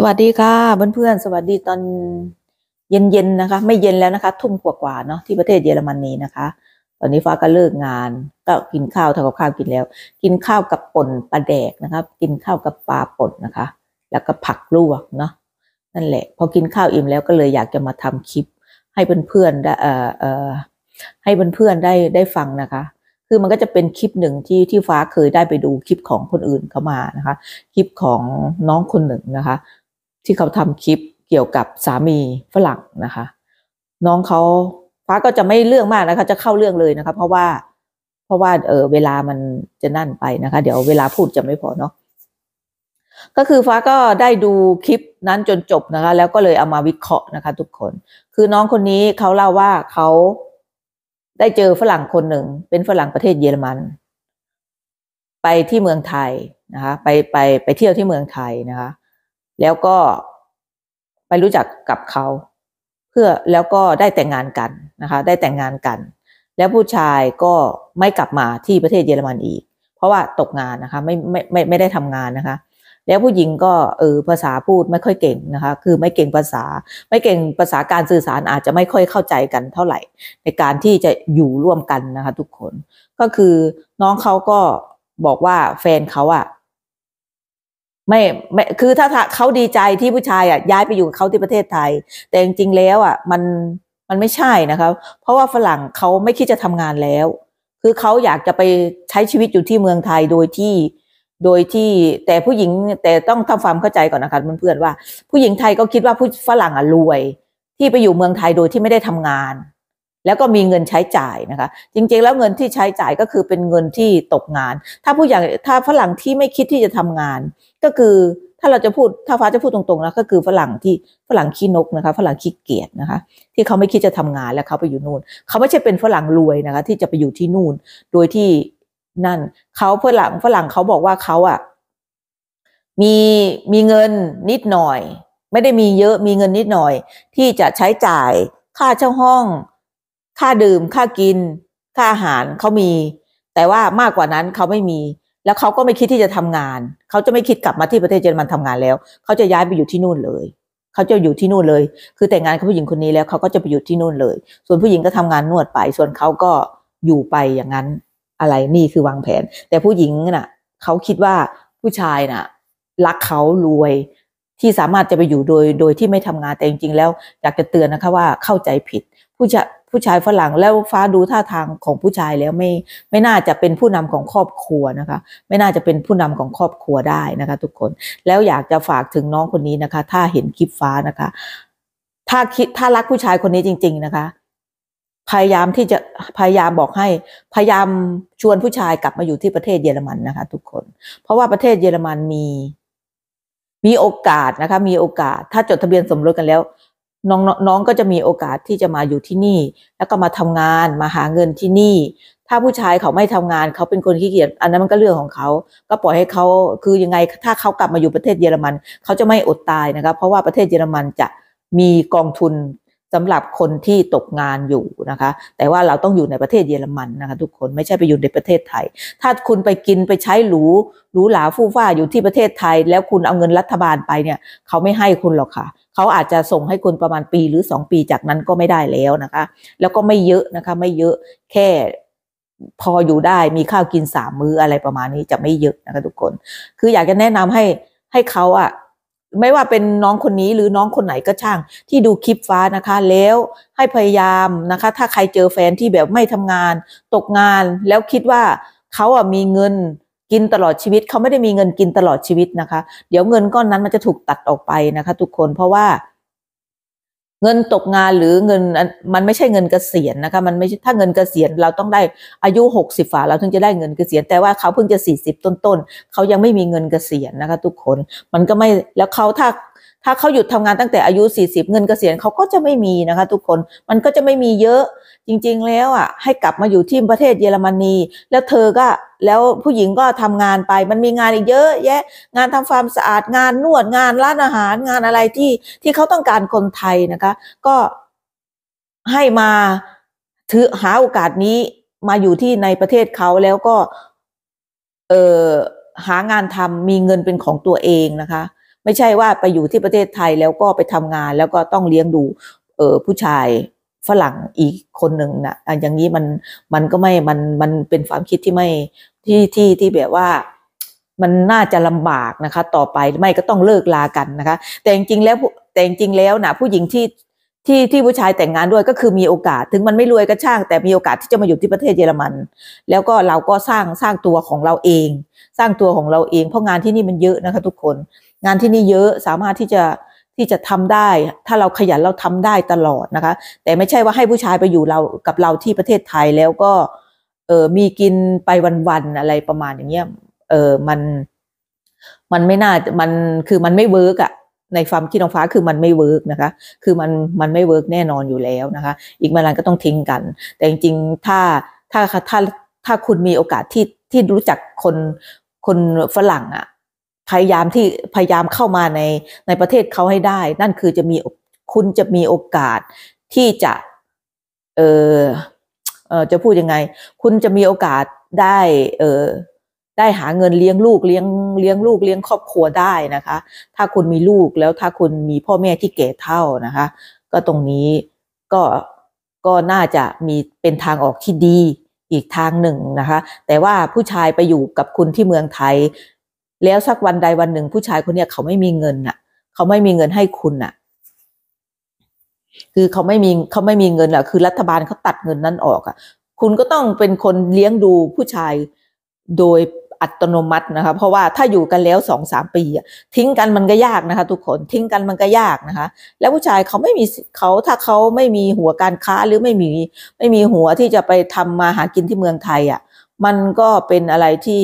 สวัสดีค่ะเพื่อนๆสวัสดีตอนเย็นๆนะคะ ไม่เย็นแล้วนะคะ ทุ่มกว่าๆเนาะที่ประเทศเยอรมนีนะคะ ตอนนี้ฟ้าก็เลิกงานก็กินข้าวทำกับข้าวกินแล้ว กินข้าวกับป่นปลาแดกนะคะกินข้าวกับปลาป่นนะคะ แล้วก็ผักลวกเนาะนั่นแหละ พอกินข้าวอิ่มแล้วก็เลยอยากจะมาทำคลิป ให้เพื่อนๆได้เอ่อเอ่อให้เพื่อนๆได้ได้ฟังนะคะ คือมันก็จะเป็นคลิปหนึ่งที่ที่ฟ้าเคยได้ไปดูคลิปของคนอื่นเข้ามานะคะ คลิปของน้องคนหนึ่งนะคะที่เขาทำคลิปเกี่ยวกับสามีฝรั่งนะคะ น้องเขาฟ้าก็จะไม่เรื่องมากนะคะ จะเข้าเรื่องเลยนะคะเพราะว่าเพราะว่าเออเวลามันจะนั่นไปนะคะ เดี๋ยวเวลาพูดจะไม่พอเนาะก็คือฟ้าก็ได้ดูคลิปนั้นจนจบนะคะ แล้วก็เลยเอามาวิเคราะห์นะคะ ทุกคนคือน้องคนนี้เขาเล่าว่าเขาได้เจอฝรั่งคนหนึ่งเป็นฝรั่งประเทศเยอรมัน ไปที่เมืองไทยนะคะไปไปไปเที่ยวที่เมืองไทยนะคะแล้วก็ไปรู้จักกับเขา เพื่อแล้วก็ได้แต่งงานกันนะคะ ได้แต่งงานกัน แล้วผู้ชายก็ไม่กลับมาที่ประเทศเยอรมันอีก เพราะว่าตกงานนะคะไม่ไม่ไม่ไม่ได้ทำงานนะคะ แล้วผู้หญิงก็เออภาษาพูดไม่ค่อยเก่งนะคะ คือไม่เก่งภาษาไม่เก่งภาษาการสื่อสารอาจจะไม่ค่อยเข้าใจกันเท่าไหร่ ในการที่จะอยู่ร่วมกันนะคะทุกคนก็คือน้องเขาก็บอกว่าแฟนเขาอะไม่ไม่คือถ้าเขาดีใจที่ผู้ชายอ่ะย้ายไปอยู่เขาที่ประเทศไทย แต่จริงๆแล้วอ่ะมันมันไม่ใช่นะครับ เพราะว่าฝรั่งเขาไม่คิดจะทำงานแล้ว คือเขาอยากจะไปใช้ชีวิตอยู่ที่เมืองไทยโดยที่โดยที่แต่ผู้หญิงแต่ต้องทำความเข้าใจก่อนนะคะเพื่อนๆว่าผู้หญิงไทยก็คิดว่าผู้ฝรั่งอ่ะรวย ที่ไปอยู่เมืองไทยโดยที่ไม่ได้ทำงานแล้วก็มีเงินใช้จ่ายนะคะ จริงๆแล้วเงินที่ใช้จ่ายก็คือเป็นเงินที่ตกงาน ถ้าผู้อย่างถ้าฝรั่งที่ไม่คิดที่จะทำงาน ก็คือถ้าเราจะพูดถ้าฟ้าจะพูดตรงๆ นะก็คือฝรั่งที่ฝรั่งขี้นกนะคะฝรั่งขี้เกียจนะคะ ที่เขาไม่คิดจะทำงานแล้วเขาไปอยู่นู่นเขาไม่ใช่เป็นฝรั่งรวยนะคะ ที่จะไปอยู่ที่นู่นโดยที่นั่น เขาฝรั่งฝรั่งเขาบอกว่าเขาอะะมีมีเงินนิดหน่อย ไม่ได้มีเยอะมีเงินนิดหน่อย ที่จะใช้จ่ายค่าเช่าห้องค่าดื่มค่ากินค่าอาหารเขามี แต่ว่ามากกว่านั้นเขาไม่มีแล้วเขาก็ไม่คิดที่จะทำงานเขาจะไม่คิดกลับมาที่ประเทศเยอรมันทำงานแล้วเขาจะย้ายไปอยู่ที่นู่นเลยเขาจะอยู่ที่นู่นเลย คือแต่งงานกับผู้หญิงคนนี้แล้วเขาก็จะไปอยู่ที่นู่นเลย ส่วนผู้หญิงก็ทำงานนวดไป ส่วนเขาก็อยู่ไปอย่างนั้นอะไรนี่คือวางแผน แต่ผู้หญิงน่ะเขาคิดว่าผู้ชายน่ะรักเขารวยที่สามารถจะไปอยู่โดยโดยที่ไม่ทำงานแต่จริงๆแล้วอยากจะเตือนนะคะว่าเข้าใจผิดผู้ชายผู้ชายฝรั่งแล้วฟ้าดูท่าทางของผู้ชายแล้ว ไม่ไม่น่าจะเป็นผู้นำของครอบครัวนะคะ ไม่น่าจะเป็นผู้นำของครอบครัวได้นะคะ ทุกคนแล้วอยากจะฝากถึงน้องคนนี้นะคะ ถ้าเห็นคลิปฟ้านะคะ ถ้าคิดถ้ารักผู้ชายคนนี้จริง ๆนะคะ พยายามที่จะพยายามบอกให้พยายามชวนผู้ชายกลับมาอยู่ที่ประเทศเยอรมันนะคะทุกคน เพราะว่าประเทศเยอรมันมีมีโอกาสนะคะมีโอกาส ถ้าจดทะเบียนสมรสกันแล้วน้องน้องก็จะมีโอกาสที่จะมาอยู่ที่นี่ แล้วก็มาทำงานมาหาเงินที่นี่ ถ้าผู้ชายเขาไม่ทำงานเขาเป็นคนขี้เกียจอันนั้นมันก็เรื่องของเขา ก็ปล่อยให้เขาคือยังไงถ้าเขากลับมาอยู่ประเทศเยอรมัน เขาจะไม่อดตายนะครับเพราะว่าประเทศเยอรมันจะมีกองทุนสำหรับคนที่ตกงานอยู่นะคะ แต่ว่าเราต้องอยู่ในประเทศเยอรมันนะคะ ทุกคนไม่ใช่ไปอยู่ในประเทศไทย ถ้าคุณไปกินไปใช้หรูหรูหราฟู่ฟ้าอยู่ที่ประเทศไทย แล้วคุณเอาเงินรัฐบาลไปเนี่ย เขาไม่ให้คุณหรอกค่ะ เขาอาจจะส่งให้คุณประมาณปีหรือ2ปีจากนั้นก็ไม่ได้แล้วนะคะ แล้วก็ไม่เยอะนะคะไม่เยอะแค่พออยู่ได้มีข้าวกินสามมื้ออะไรประมาณนี้จะไม่เยอะนะคะทุกคนคืออยากจะแนะนำให้ให้เขาอะไม่ว่าเป็นน้องคนนี้หรือน้องคนไหนก็ช่าง ที่ดูคลิปฟ้านะคะแล้วให้พยายามนะคะ ถ้าใครเจอแฟนที่แบบไม่ทำงาน ตกงานแล้วคิดว่าเขาอ่ะมีเงินกินตลอดชีวิต เขาไม่ได้มีเงินกินตลอดชีวิตนะคะ เดี๋ยวเงินก้อนนั้นมันจะถูกตัดออกไปนะคะ ทุกคนเพราะว่าเงินตกงานหรือเงินมันไม่ใช่เงินเกษียณนะคะมันไม่ใช่ถ้าเงินเกษียณเราต้องได้อายุ 60ฝ่าเราถึงจะได้เงินเกษียณแต่ว่าเขาเพิ่งจะ 40 ต้น ๆ เขายังไม่มีเงินเกษียณนะคะทุกคนมันก็ไม่แล้วเขาถ้าถ้าเขาหยุดทำงานตั้งแต่อายุ40เงินเกษียณเขาก็จะไม่มีนะคะ ทุกคนมันก็จะไม่มีเยอะ จริงๆแล้ว อ่ะ ให้กลับมาอยู่ที่ประเทศเยอรมนีแล้วเธอก็ แล้วผู้หญิงก็ทำงานไป มันมีงานอีกเยอะ แยะงานทำความสะอาดงานนวดงานร้านอาหารงานอะไรที่ที่เขาต้องการคนไทยนะคะ ก็ให้มาถือหาโอกาสนี้มาอยู่ที่ในประเทศเขาแล้วก็ เออหางานทำมีเงินเป็นของตัวเองนะคะไม่ใช่ว่าไปอยู่ที่ประเทศไทยแล้วก็ไปทำงาน แล้วก็ต้องเลี้ยงดูเออผู้ชายฝรั่งอีกคนหนึ่งนะอย่างนี้มันมันก็ไม่มันมันเป็นความคิดที่ไม่ที่ที่ที่แบบว่ามันน่าจะลำบากนะคะต่อไปไม่ก็ต้องเลิกลากันนะคะแต่จริงแล้วแต่จริงแล้วนะผู้หญิงที่ที่ที่ผู้ชายแต่งงานด้วยก็คือมีโอกาส ถึงมันไม่รวยก็ช่างแต่มีโอกาสที่จะมาอยู่ที่ประเทศเยอรมัน แล้วก็เราก็สร้างสร้างตัวของเราเอง สร้างตัวของเราเองเพราะงานที่นี่มันเยอะนะคะทุกคนงานที่นี่เยอะสามารถที่จะที่จะทำได้ ถ้าเราขยันเราทำได้ตลอดนะคะ แต่ไม่ใช่ว่าให้ผู้ชายไปอยู่เรากับเราที่ประเทศไทยแล้วก็ เออมีกินไปวันๆอะไรประมาณอย่างเงี้ยเออมัน มันไม่น่ามันคือมันไม่เวิร์กอะในความคิดของฟ้า คือมันไม่เวิร์กนะคะ คือมันมันไม่เวิร์กแน่นอนอยู่แล้วนะคะ อีกมาลันก็ต้องทิ้งกัน แต่จริงๆถ้าถ้าถ้าถ้าคุณมีโอกาสที่ที่รู้จักคนคนฝรั่งอะพยายามที่พยายามเข้ามาในในประเทศเขาให้ได้ นั่นคือจะมีคุณจะมีโอกาสที่จะเออเออจะพูดยังไง คุณจะมีโอกาสได้เออได้หาเงินเลี้ยงลูกเลี้ยงเลี้ยงลูกเลี้ยงครอบครัวได้นะคะ ถ้าคุณมีลูกแล้วถ้าคุณมีพ่อแม่ที่เก่เท่านะคะ ก็ตรงนี้ก็ก็น่าจะมีเป็นทางออกที่ดีอีกทางหนึ่งนะคะ แต่ว่าผู้ชายไปอยู่กับคุณที่เมืองไทยแล้วสักวันใดวันหนึ่งผู้ชายคนเนี้ยเขาไม่มีเงินน่ะ เขาไม่มีเงินให้คุณน่ะ คือเขาไม่มีเขาไม่มีเงินอ่ะคือ รัฐบาลเขาตัดเงินนั้นออกอ่ะคุณก็ต้องเป็นคนเลี้ยงดูผู้ชายโดยอัตโนมัตินะคะเพราะว่าถ้าอยู่กันแล้วสองสามปีทิ้งกันมันก็ยากนะคะ ทุกคนทิ้งกันมันก็ยากนะคะ แล้วผู้ชายเขาไม่มีเขาถ้าเขาไม่มีหัวการค้าหรือไม่มีไม่มีหัวที่จะไปทำมาหากินที่เมืองไทยอ่ะ มันก็เป็นอะไรที่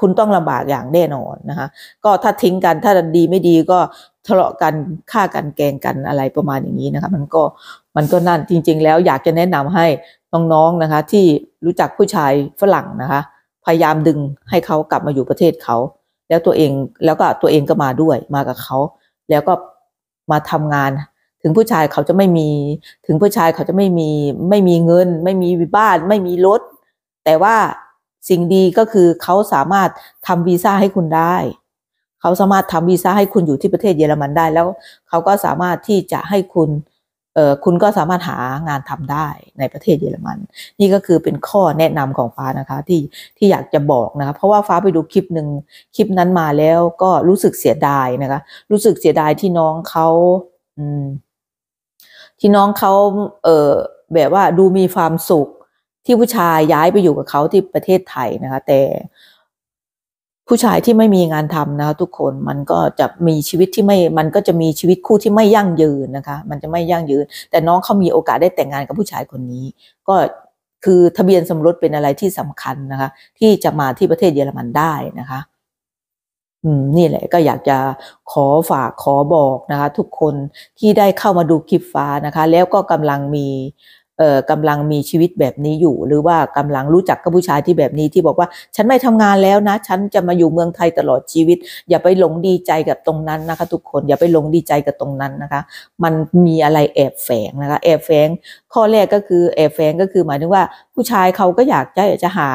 คุณต้องลำบากอย่างแน่นอนนะคะก็ถ้าทิ้งกันถ้าดีไม่ดีก็ทะเลาะกันฆ่ากันแกงกันอะไรประมาณอย่างนี้นะคะมันก็มันก็นั่นจริง ๆ แล้วอยากจะแนะนำให้น้องๆนะคะที่รู้จักผู้ชายฝรั่งนะคะพยายามดึงให้เขากลับมาอยู่ประเทศเขา แล้วตัวเองแล้วก็ตัวเองก็มาด้วยมากับเขาแล้วก็มาทำงานถึงผู้ชายเขาจะไม่มีถึงผู้ชายเขาจะไม่มีไม่มีเงิน ไม่มีบ้าน ไม่มีรถแต่ว่าสิ่งดีก็คือเขาสามารถทำวีซ่าให้คุณได้ เขาสามารถทำวีซ่าให้คุณอยู่ที่ประเทศเยอรมันได้ แล้วเขาก็สามารถที่จะให้คุณเออคุณก็สามารถหางานทำได้ในประเทศเยอรมัน นี่ก็คือเป็นข้อแนะนำของฟ้านะคะ ที่ที่อยากจะบอกนะคะเพราะว่าฟ้าไปดูคลิปหนึ่งคลิปนั้นมาแล้วก็รู้สึกเสียดายนะคะ รู้สึกเสียดายที่น้องเขาอืมที่น้องเขาเออแบบว่าดูมีความสุขที่ผู้ชายย้ายไปอยู่กับเขาที่ประเทศไทยนะคะ แต่ผู้ชายที่ไม่มีงานทำนะคะทุกคนมันก็จะมีชีวิตที่ไม่มันก็จะมีชีวิตคู่ที่ไม่ยั่งยืนนะคะ มันจะไม่ยั่งยืน แต่น้องเขามีโอกาสได้แต่งงานกับผู้ชายคนนี้ ก็คือทะเบียนสมรสเป็นอะไรที่สำคัญนะคะ ที่จะมาที่ประเทศเยอรมันได้นะคะอืมนี่แหละก็อยากจะขอฝากขอบอกนะคะ ทุกคนที่ได้เข้ามาดูคลิปฟ้านะคะ แล้วก็กำลังมีกำลังมีชีวิตแบบนี้อยู่ หรือว่ากำลังรู้จักกับผู้ชายที่แบบนี้ที่บอกว่าฉันไม่ทำงานแล้วนะฉันจะมาอยู่เมืองไทยตลอดชีวิต อย่าไปหลงดีใจกับตรงนั้นนะคะทุกคนอย่าไปหลงดีใจกับตรงนั้นนะคะ มันมีอะไรแอบแฝงนะคะแอบแฝงข้อแรกก็คือ แอบแฝงก็คือหมายถึงว่า ผู้ชายเขาก็อยากจะอยากจะหา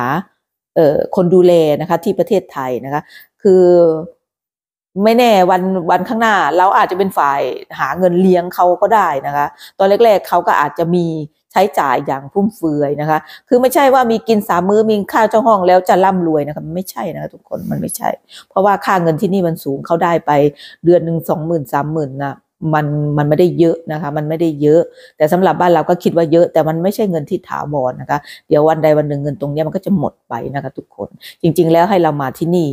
คนดูแลนะคะที่ประเทศไทยนะคะคือไม่แน่วันวันข้างหน้าเราอาจจะเป็นฝ่ายหาเงินเลี้ยงเขาก็ได้นะคะตอนแรกๆ เขาก็อาจจะมีช้จ่ายอย่างฟุ่มเฟือยนะคะ คือไม่ใช่ว่ามีกินสามมื้อมีข้าวเจ้าห้องแล้วจะร่ำรวยนะคะไม่ใช่นะคะทุกคนมันไม่ใช่ เพราะว่าค่าเงินที่นี่มันสูงเขาได้ไปเดือนหนึ่งสองหมื่นสามหมื่นนะมันมันไม่ได้เยอะนะคะมันไม่ได้เยอะ แต่สำหรับบ้านเราก็คิดว่าเยอะ แต่มันไม่ใช่เงินที่ถาวรนะคะเดี๋ยววันใดวันหนึ่งเงินตรงนี้มันก็จะหมดไปนะคะทุกคนจริงๆ แล้วให้เรามาที่นี่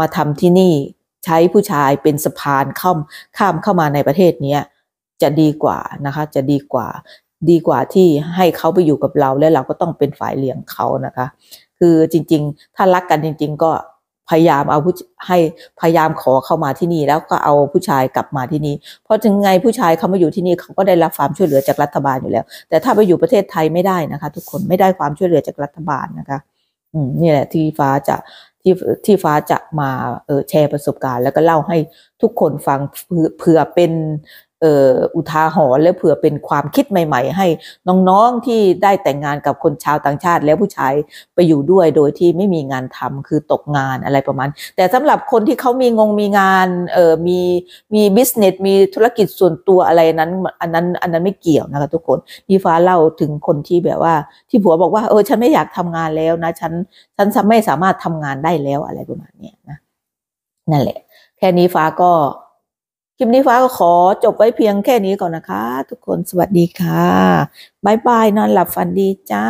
มาทำที่นี่ใช้ผู้ชายเป็นสะพานข้ามข้ามเข้ามาในประเทศนี้จะดีกว่านะคะจะดีกว่าดีกว่าที่ให้เขาไปอยู่กับเราแล้วเราก็ต้องเป็นฝ่ายเลี้ยงเขานะคะ คือจริง ๆ ถ้ารักกันจริง ๆ ก็พยายามเอาผู้ให้พยายามขอเข้ามาที่นี่ แล้วก็เอาผู้ชายกลับมาที่นี่เพราะถึงไงผู้ชายเขามาอยู่ที่นี่เขาก็ได้รับความช่วยเหลือจากรัฐบาลอยู่แล้วแต่ถ้าไปอยู่ประเทศไทยไม่ได้นะคะ ทุกคนไม่ได้ความช่วยเหลือจากรัฐบาลนะคะอืมนี่แหละที่ฟ้าจะที่ที่ฟ้าจะมาเออแชร์ประสบการณ์แล้วก็เล่าให้ทุกคนฟังเผื่อเป็นอุทาหรณ์และเผื่อเป็นความคิดใหม่ ๆ ให้น้องๆที่ได้แต่งงานกับคนชาวต่างชาติแล้วผู้ชาย ไปอยู่ด้วยโดยที่ไม่มีงานทำคือตกงานอะไรประมาณ แต่สำหรับคนที่เขามีงงมีงานเออมีมีบิสเนส มีธุรกิจส่วนตัวอะไรนั้น อันนั้นอันนั้นไม่เกี่ยวนะคะทุกคนพี่ฟ้าเล่าถึงคนที่แบบว่า ที่ผัวบอกว่าเออฉันไม่อยากทำงานแล้วนะ ฉันฉันไม่สามารถทำงานได้แล้วอะไรประมาณนี้นะนั่นแหละ แค่นี้ฟ้าก็คลิปนี้ฟ้าก็ขอจบไว้เพียงแค่นี้ก่อนนะคะ ทุกคนสวัสดีค่ะบายบาย นอนหลับฝันดีจ้า